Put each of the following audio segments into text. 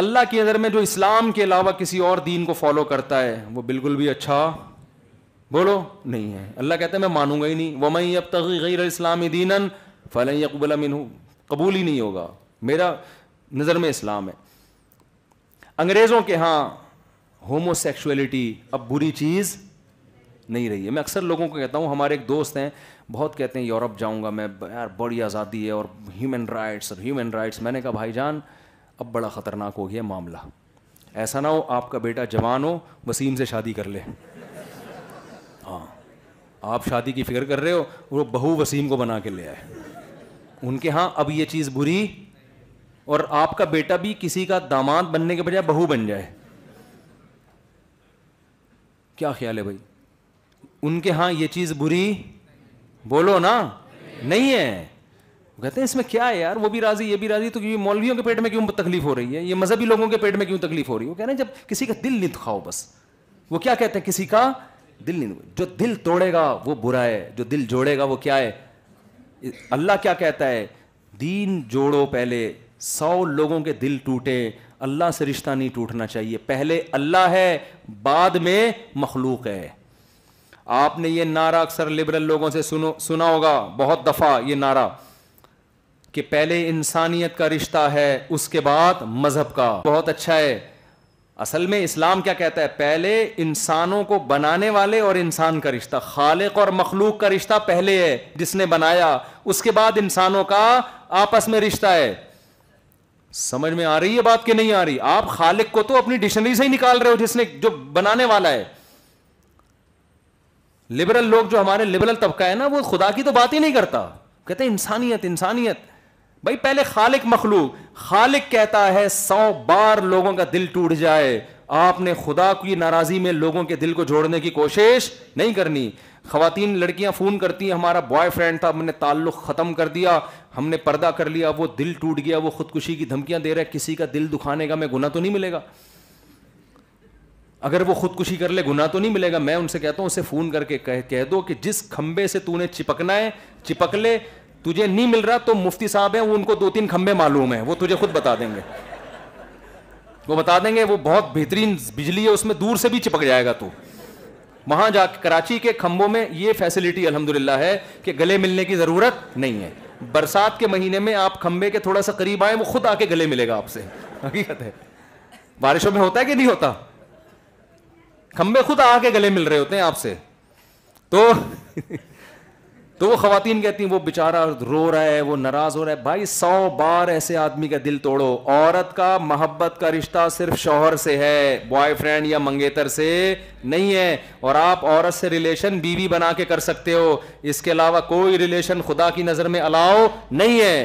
अल्लाह की नज़र में जो इस्लाम के अलावा किसी और दीन को फॉलो करता है वो बिल्कुल भी अच्छा बोलो नहीं है अल्लाह कहते हैं मैं मानूंगा ही नहीं वो वमई अब तक गैर इस्लामी दीनन फ़ल यकबल मिन कबूल ही नहीं होगा मेरा नज़र में इस्लाम है अंग्रेज़ों के यहां होमोसेक्सुअलिटी अब बुरी चीज़ नहीं रही है मैं अक्सर लोगों को कहता हूं हमारे एक दोस्त हैं बहुत कहते हैं यूरोप जाऊंगा मैं यार बड़ी आज़ादी है और ह्यूमन राइट्स और ह्यूमन राइट्स मैंने कहा भाईजान जान अब बड़ा ख़तरनाक हो गया मामला ऐसा ना हो आपका बेटा जवान हो वसीम से शादी कर ले हाँ आप शादी की फिक्र कर रहे हो वो बहू वसीम को बना के ले आए उनके यहाँ अब ये चीज़ बुरी और आपका बेटा भी किसी का दामाद बनने के बजाय बहू बन जाए क्या ख्याल है भाई उनके यहाँ ये चीज़ बुरी बोलो ना नहीं है वो कहते हैं इसमें क्या है यार वो भी राजी ये भी राजी तो क्योंकि मौलवियों के पेट में क्यों तकलीफ हो रही है ये मजहबी लोगों के पेट में क्यों तकलीफ हो रही है वो कह रहे हैं जब किसी का दिल नहीं दुखाओ बस वो क्या कहते हैं किसी का दिल नहीं जो दिल तोड़ेगा वो बुरा है जो दिल जोड़ेगा वो क्या है अल्लाह क्या कहता है दीन जोड़ो पहले सौ लोगों के दिल टूटे अल्लाह से रिश्ता नहीं टूटना चाहिए पहले अल्लाह है बाद में मखलूक है आपने ये नारा अक्सर लिबरल लोगों से सुनो सुना होगा बहुत दफ़ा ये नारा कि पहले इंसानियत का रिश्ता है उसके बाद मज़हब का बहुत अच्छा है असल में इस्लाम क्या कहता है पहले इंसानों को बनाने वाले और इंसान का रिश्ता खालिक और मखलूक का रिश्ता पहले है जिसने बनाया उसके बाद इंसानों का आपस में रिश्ता है समझ में आ रही है बात कि नहीं आ रही आप खालिक को तो अपनी डिक्शनरी से ही निकाल रहे हो जिसने जो बनाने वाला है लिबरल लोग जो हमारे लिबरल तबका है ना वो खुदा की तो बात ही नहीं करता कहते इंसानियत इंसानियत भाई पहले खालिक मखलूक खालिक कहता है सौ बार लोगों का दिल टूट जाए आपने खुदा की नाराजी में लोगों के दिल को जोड़ने की कोशिश नहीं करनी खातन लड़कियां फ़ोन करती हैं हमारा बॉयफ्रेंड था हमने ताल्लुक़ ख़त्म कर दिया हमने पर्दा कर लिया वो दिल टूट गया वो खुदकुशी की धमकियां दे रहा है किसी का दिल दुखाने का मैं गुना तो नहीं मिलेगा अगर वो खुदकुशी कर ले गुना तो नहीं मिलेगा मैं उनसे कहता हूं उसे फ़ोन करके कह, कह दो कि जिस खंबे से तूने चिपकना है चिपक ले तुझे नहीं मिल रहा तो मुफ्ती साहब हैं वो उनको दो तीन खंबे मालूम है वो तुझे खुद बता देंगे वो बता देंगे वो बहुत बेहतरीन बिजली है उसमें दूर से भी चिपक जाएगा तू वहां जा कराची के खंबों में ये फैसिलिटी अल्हम्दुलिल्लाह है कि गले मिलने की ज़रूरत नहीं है बरसात के महीने में आप खंबे के थोड़ा सा करीब आए वो खुद आके गले मिलेगा आपसे हकीकत है बारिशों में होता है कि नहीं होता खंबे खुद आके गले मिल रहे होते हैं आपसे तो तो वो खातन कहती हैं वो बेचारा रो रहा है वो नाराज हो रहा है भाई सौ बार ऐसे आदमी का दिल तोड़ो औरत का मोहब्बत का रिश्ता सिर्फ शोहर से है बॉयफ्रेंड या मंगेतर से नहीं है और आप औरत से रिलेशन बीवी बना के कर सकते हो इसके अलावा कोई रिलेशन खुदा की नज़र में अलाव नहीं है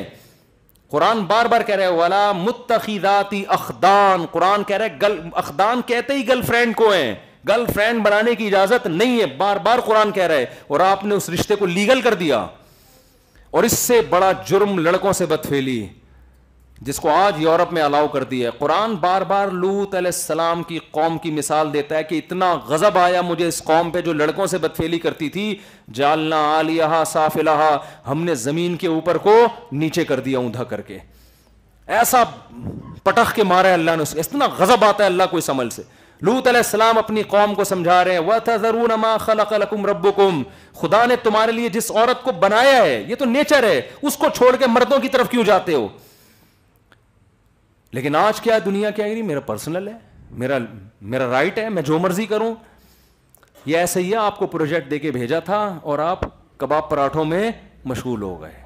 कुरान बार बार कह रहे है वाला मुतखीदाती अखदान कुरान कह रहे है अखदान कहते ही गर्लफ्रेंड को है गर्लफ्रेंड बनाने की इजाजत नहीं है बार बार कुरान कह रहे हैं और आपने उस रिश्ते को लीगल कर दिया और इससे बड़ा जुर्म लड़कों से बदफेली जिसको आज यूरोप में अलाउ कर दिया है कुरान बार बार लूत सलाम की कौम की मिसाल देता है कि इतना गजब आया मुझे इस कौम पे जो लड़कों से बदफेली करती थी जालना आलिया साफिला हमने ज़मीन के ऊपर को नीचे कर दिया ऊंधा करके ऐसा पटख के मारा है अल्लाह ने उसको इतना गजब आता है अल्लाह को इस अमल से लूत अलैहिस्सलाम अपनी कौम को समझा रहे हैं वह तरून मा खुदा ने तुम्हारे लिए जिस औरत को बनाया है ये तो नेचर है उसको छोड़ के मर्दों की तरफ क्यों जाते हो लेकिन आज क्या दुनिया क्या रही मेरा पर्सनल है मेरा मेरा राइट है मैं जो मर्जी करूं यह ऐसे ही है आपको प्रोजेक्ट देके भेजा था और आप कबाब पराठों में मशगूल हो गए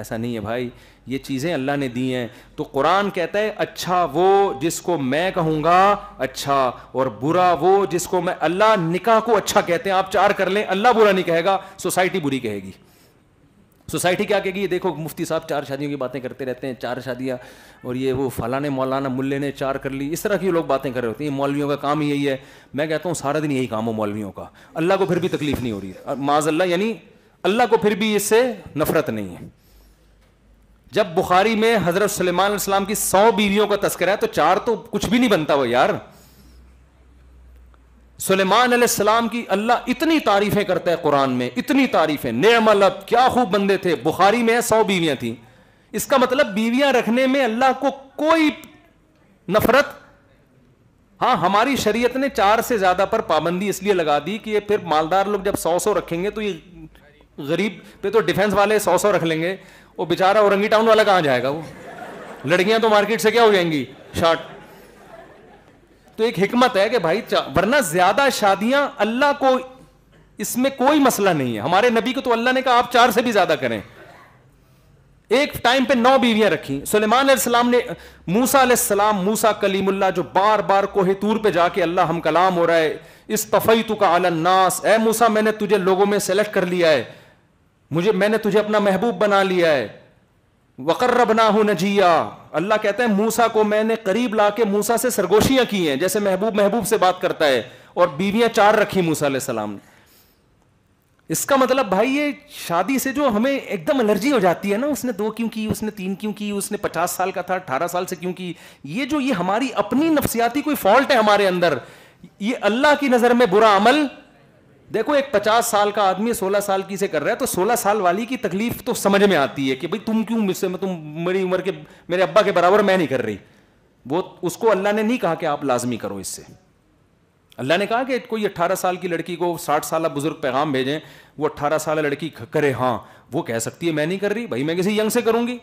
ऐसा नहीं है भाई ये चीज़ें अल्लाह ने दी हैं तो कुरान कहता है अच्छा वो जिसको मैं कहूँगा अच्छा और बुरा वो जिसको मैं अल्लाह निकाह को अच्छा कहते हैं आप चार कर लें अल्लाह बुरा नहीं कहेगा सोसाइटी बुरी कहेगी सोसाइटी क्या कहेगी ये देखो मुफ्ती साहब चार शादियों की बातें करते रहते हैं चार शादियाँ और ये वो फलाने मौलाना मुल्ले ने चार कर ली इस तरह की लोग बातें कर रहे होते हैं मौलवियों का काम यही है मैं कहता हूँ सारा दिन यही काम हो मौलवियों का अल्लाह को फिर भी तकलीफ नहीं हो रही है माज अल्लाह यानी अल्लाह को फिर भी इससे नफरत नहीं है जब बुखारी में हजरत सलेमान इस्लाम की सौ बीवियों का तस्करा है तो चार तो कुछ भी नहीं बनता वो यार सलेमान सलेमान की अल्लाह इतनी तारीफें करता है कुरान में इतनी तारीफें नेम अलब क्या खूब बंदे थे बुखारी में सौ बीवियां थी इसका मतलब बीवियां रखने में अल्लाह को कोई नफरत हाँ हमारी शरीयत ने चार से ज्यादा पर पाबंदी इसलिए लगा दी कि ये फिर मालदार लोग जब सौ सौ रखेंगे तो ये गरीब पे तो डिफेंस वाले सौ सौ रख लेंगे वो बेचारा औरंगी टाउन वाला कहां जाएगा वो लड़कियां तो मार्केट से क्या हो जाएंगी शॉर्ट तो एक हिकमत है कि भाई वरना ज्यादा शादियां अल्लाह को इसमें कोई मसला नहीं है हमारे नबी को तो अल्लाह ने कहा आप चार से भी ज्यादा करें एक टाइम पे नौ बीवियां रखी सुलेमान सलाम ने मूसा सलाम मूसा कलीमुल्ला जो बार बार कोहेतूर पे जाके अल्लाह हम कलाम हो रहा है इस तफई का नास ए मूसा मैंने तुझे लोगों में सेलेक्ट कर लिया है मुझे मैंने तुझे अपना महबूब बना लिया है बना हूं नजिया अल्लाह कहते हैं मूसा को मैंने करीब ला के मूसा से सरगोशियां की हैं जैसे महबूब महबूब से बात करता है और बीवियां चार रखी मूसा सलाम ने इसका मतलब भाई ये शादी से जो हमें एकदम एलर्जी हो जाती है ना उसने दो क्यों की उसने तीन क्यों की उसने पचास साल का था अठारह साल से क्यों की ये जो ये हमारी अपनी नफसियाती कोई फॉल्ट है हमारे अंदर ये अल्लाह की नज़र में बुरा अमल देखो एक पचास साल का आदमी सोलह साल की से कर रहा है तो सोलह साल वाली की तकलीफ तो समझ में आती है कि भाई तुम क्यों मुझसे तुम मेरी उम्र के मेरे अब्बा के बराबर मैं नहीं कर रही वो उसको अल्लाह ने नहीं कहा कि आप लाजमी करो इससे अल्लाह ने कहा कि कोई अट्ठारह साल की लड़की को साठ साल बुजुर्ग पैगाम भेजें वो अट्ठारह साल लड़की करे हाँ वो कह सकती है मैं नहीं कर रही भाई मैं किसी यंग से करूंगी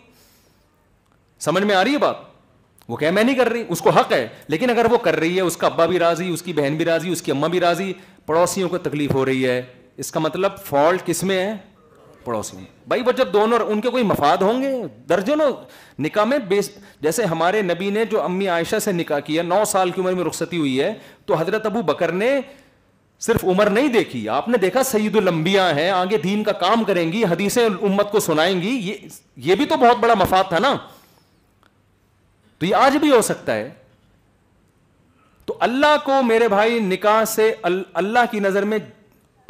समझ में आ रही है बात वो कह मैं नहीं कर रही उसको हक है लेकिन अगर वो कर रही है उसका अब्बा भी राजी उसकी बहन भी राजी उसकी अम्मा भी राजी पड़ोसियों को तकलीफ हो रही है इसका मतलब फॉल्ट किस में है पड़ोसी में भाई वो जब दोनों उनके कोई मफाद होंगे दर्जनों निका में बेस जैसे हमारे नबी ने जो अम्मी आयशा से निका किया नौ साल की उम्र में रुखसती हुई है तो हजरत अबू बकर ने सिर्फ उम्र नहीं देखी आपने देखा सईदुलंबिया हैं आगे दीन का काम करेंगी हदीसें उम्मत को सुनाएंगी ये ये भी तो बहुत बड़ा मफाद था ना तो ये आज भी हो सकता है तो अल्लाह को मेरे भाई निकाह से अल्लाह की नज़र में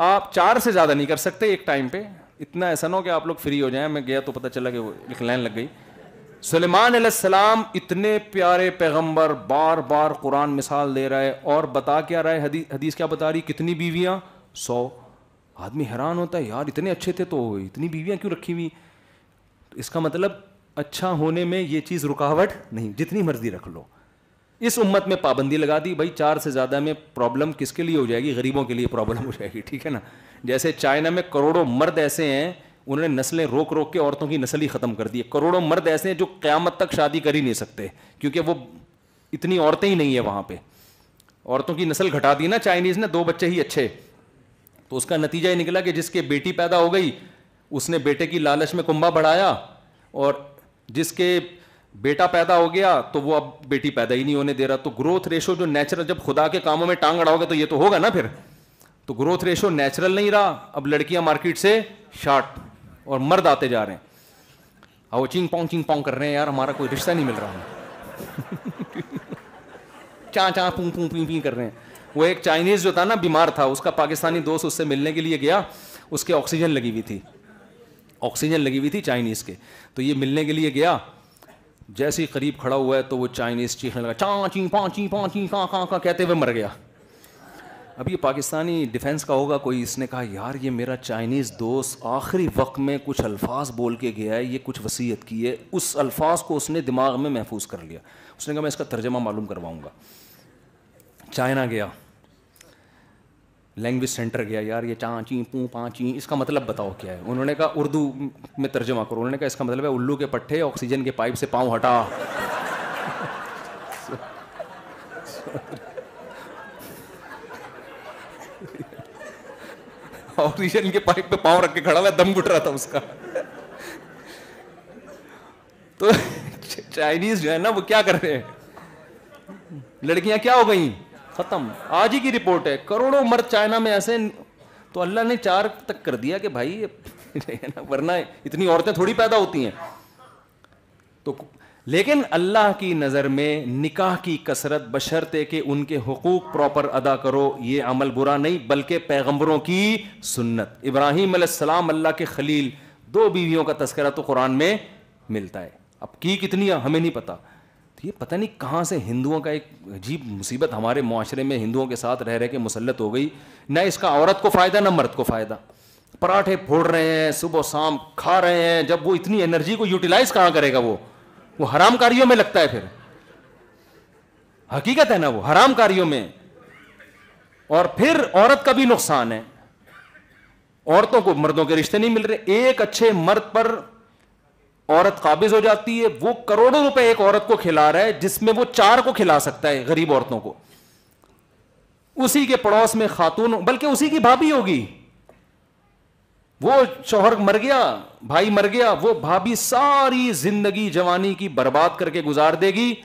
आप चार से ज़्यादा नहीं कर सकते एक टाइम पे इतना ऐसा ना हो कि आप लोग फ्री हो जाएं मैं गया तो पता चला कि वो एक लाइन लग गई सलेमान सलाम इतने प्यारे पैगंबर बार बार कुरान मिसाल दे रहा है और बता क्या रहा है हदी, हदीस क्या बता रही कितनी बीवियां सौ आदमी हैरान होता है यार इतने अच्छे थे तो इतनी बीवियां क्यों रखी हुई तो इसका मतलब अच्छा होने में ये चीज़ रुकावट नहीं जितनी मर्जी रख लो इस उम्मत में पाबंदी लगा दी भाई चार से ज़्यादा में प्रॉब्लम किसके लिए हो जाएगी गरीबों के लिए प्रॉब्लम हो जाएगी ठीक है ना जैसे चाइना में करोड़ों मर्द ऐसे हैं उन्होंने नस्लें रोक रोक के औरतों की नस्ल ही ख़त्म कर दी है करोड़ों मर्द ऐसे हैं जो क़्यामत तक शादी कर ही नहीं सकते क्योंकि वो इतनी औरतें ही नहीं है वहाँ पर औरतों की नस्ल घटा दी ना चाइनीज़ ने दो बच्चे ही अच्छे तो उसका नतीजा ही निकला कि जिसके बेटी पैदा हो गई उसने बेटे की लालच में कुंभा बढ़ाया और जिसके बेटा पैदा हो गया तो वो अब बेटी पैदा ही नहीं होने दे रहा तो ग्रोथ रेशो जो नेचुरल जब खुदा के कामों में टांग अड़ाओगे तो ये तो होगा ना फिर तो ग्रोथ रेशो नेचुरल नहीं रहा अब लड़कियां मार्केट से शार्ट और मर्द आते जा रहे हैं और चिंग पोंग चिंग पोंग कर रहे हैं यार हमारा कोई रिश्ता नहीं मिल रहा हमें चा चा पुंग पूं पी पी कर रहे हैं वो एक चाइनीज़ जो था ना बीमार था उसका पाकिस्तानी दोस्त उससे मिलने के लिए गया उसके ऑक्सीजन लगी हुई थी ऑक्सीजन लगी हुई थी चाइनीज़ के तो ये मिलने के लिए गया जैसे ही करीब खड़ा हुआ है तो वो चाइनीज़ चीखने लगा चाची ची पाची का का का कहते हुए मर गया अब ये पाकिस्तानी डिफेंस का होगा कोई इसने कहा यार ये मेरा चाइनीज़ दोस्त आखिरी वक्त में कुछ अल्फाज बोल के गया है ये कुछ वसीयत की है उस अल्फाज को उसने दिमाग में महफूज कर लिया उसने कहा मैं इसका तर्जमा मालूम करवाऊँगा चाइना गया लैंग्वेज सेंटर गया यार ये चाँची पू पाँची इसका मतलब बताओ क्या है उन्होंने कहा उर्दू में तर्जमा करो उन्होंने कहा इसका मतलब है उल्लू के पट्टे ऑक्सीजन के पाइप से पाँव हटा ऑक्सीजन के पाइप पे पाँव रख के खड़ा हुआ दम घुट रहा था उसका तो चाइनीज जो है ना वो क्या कर रहे हैं लड़कियां क्या हो गई ख़त्म आज ही की रिपोर्ट है करोड़ों मर्द चाइना में ऐसे तो अल्लाह ने चार तक कर दिया कि भाई वरना इतनी औरतें थोड़ी पैदा होती हैं तो लेकिन अल्लाह की नज़र में निकाह की कसरत बशर्ते के उनके हकूक़ प्रॉपर अदा करो ये अमल बुरा नहीं बल्कि पैगम्बरों की सुन्नत इब्राहिम सलाम अल्लाह के खलील दो बीवियों का तस्करा तो कुरान में मिलता है अब की कितनी है हमें नहीं पता तो ये पता नहीं कहाँ से हिंदुओं का एक अजीब मुसीबत हमारे माशरे में हिंदुओं के साथ रह रहे के मुसलत हो गई न इसका औरत को फ़ायदा न मर्द को फ़ायदा पराठे फोड़ रहे हैं सुबह शाम खा रहे हैं जब वो इतनी एनर्जी को यूटिलाइज कहाँ करेगा वो वो हराम कार्यों में लगता है फिर हकीकत है ना वो हराम कार्यों में और फिर औरत का भी नुकसान है औरतों को मर्दों के रिश्ते नहीं मिल रहे एक अच्छे मर्द पर औरत काबिज हो जाती है वो करोड़ों रुपए एक औरत को खिला रहा है जिसमें वो चार को खिला सकता है गरीब औरतों को उसी के पड़ोस में खातून बल्कि उसी की भाभी होगी वो शोहर मर गया भाई मर गया वो भाभी सारी जिंदगी जवानी की बर्बाद करके गुजार देगी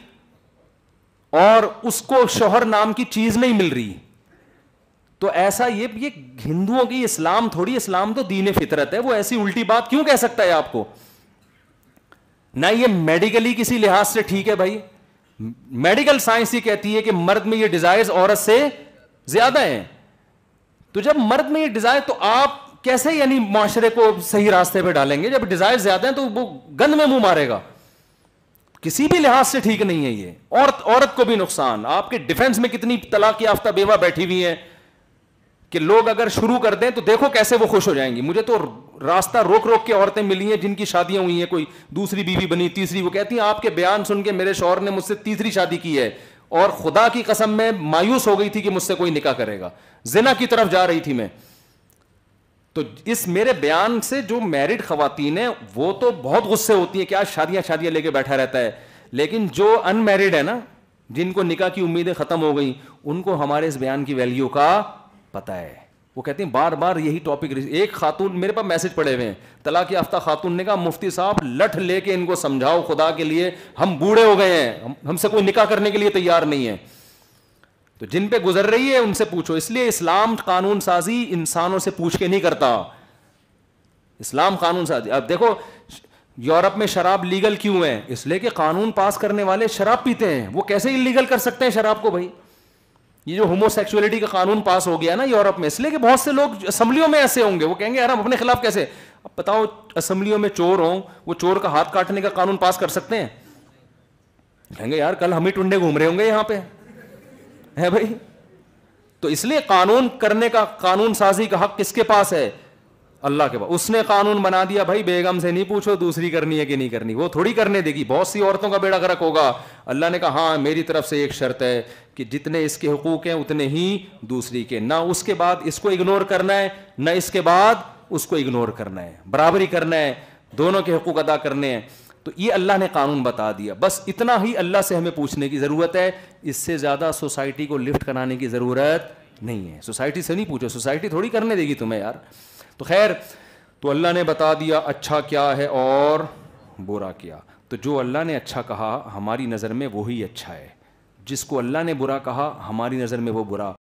और उसको शोहर नाम की चीज नहीं मिल रही तो ऐसा ये ये हिंदुओं की इस्लाम थोड़ी इस्लाम तो दीन फितरत है वो ऐसी उल्टी बात क्यों कह सकता है आपको ना ये मेडिकली किसी लिहाज से ठीक है भाई मेडिकल साइंस ही कहती है कि मर्द में ये डिजायर औरत से ज्यादा है तो जब मर्द में ये डिजायर तो आप कैसे यानी माशरे को सही रास्ते पर डालेंगे जब डिजायर ज्यादा है तो वो गंद में मुंह मारेगा किसी भी लिहाज से ठीक नहीं है ये औरत औरत को भी नुकसान आपके डिफेंस में कितनी तलाक याफ्ता बेवा बैठी हुई है कि लोग अगर शुरू कर दें तो देखो कैसे वो खुश हो जाएंगी मुझे तो रास्ता रोक रोक के औरतें मिली हैं जिनकी शादियां हुई हैं कोई दूसरी बीवी बनी तीसरी वो कहती हैं आपके बयान सुन के मेरे शौहर ने मुझसे तीसरी शादी की है और खुदा की कसम में मायूस हो गई थी कि मुझसे कोई निकाह करेगा जिना की तरफ जा रही थी मैं तो इस मेरे बयान से जो मैरिड खातन है वो तो बहुत गुस्से होती है कि आज शादियां शादियां लेके बैठा रहता है लेकिन जो अनमेरिड है ना जिनको निकाह की उम्मीदें खत्म हो गई उनको हमारे इस बयान की वैल्यू का पता है वो कहती हैं बार बार यही टॉपिक एक खातून मेरे पास मैसेज पड़े हुए हैं तलाक याफ्ता खातून ने कहा मुफ्ती साहब लठ लेके इनको समझाओ खुदा के लिए हम बूढ़े हो गए हैं हम हमसे कोई निकाह करने के लिए तैयार नहीं है तो जिन पे गुजर रही है उनसे पूछो इसलिए इस्लाम कानून साजी इंसानों से पूछ के नहीं करता इस्लाम कानून साजी अब देखो यूरोप में शराब लीगल क्यों है इसलिए कि कानून पास करने वाले शराब पीते हैं वो कैसे इलीगल कर सकते हैं शराब को भाई ये जो होमोसेक्सुअलिटी का कानून पास हो गया ना यूरोप में इसलिए कि बहुत से लोग असम्बलियों में ऐसे होंगे वो कहेंगे यार हम अपने खिलाफ कैसे अब बताओ असम्बलियों में चोर हो वो चोर का हाथ काटने का कानून पास कर सकते हैं कहेंगे यार कल हम ही टुंडे घूम रहे होंगे यहां पे है भाई तो इसलिए कानून करने का कानून साजी का हक किसके पास है अल्लाह के बाद उसने कानून बना दिया भाई बेगम से नहीं पूछो दूसरी करनी है कि नहीं करनी वो थोड़ी करने देगी बहुत सी औरतों का बेड़ा गर्क होगा अल्लाह ने कहा हाँ मेरी तरफ से एक शर्त है कि जितने इसके हकूक हैं उतने ही दूसरी के ना उसके बाद इसको इग्नोर करना है ना इसके बाद उसको इग्नोर करना है बराबरी करना है दोनों के हकूक अदा करने हैं तो ये अल्लाह ने कानून बता दिया बस इतना ही अल्लाह से हमें पूछने की ज़रूरत है इससे ज़्यादा सोसाइटी को लिफ्ट कराने की ज़रूरत नहीं है सोसाइटी से नहीं पूछो सोसाइटी थोड़ी करने देगी तुम्हें यार तो खैर तो अल्लाह ने बता दिया अच्छा क्या है और बुरा क्या तो जो अल्लाह ने अच्छा कहा हमारी नज़र में वही अच्छा है जिसको अल्लाह ने बुरा कहा हमारी नज़र में वो बुरा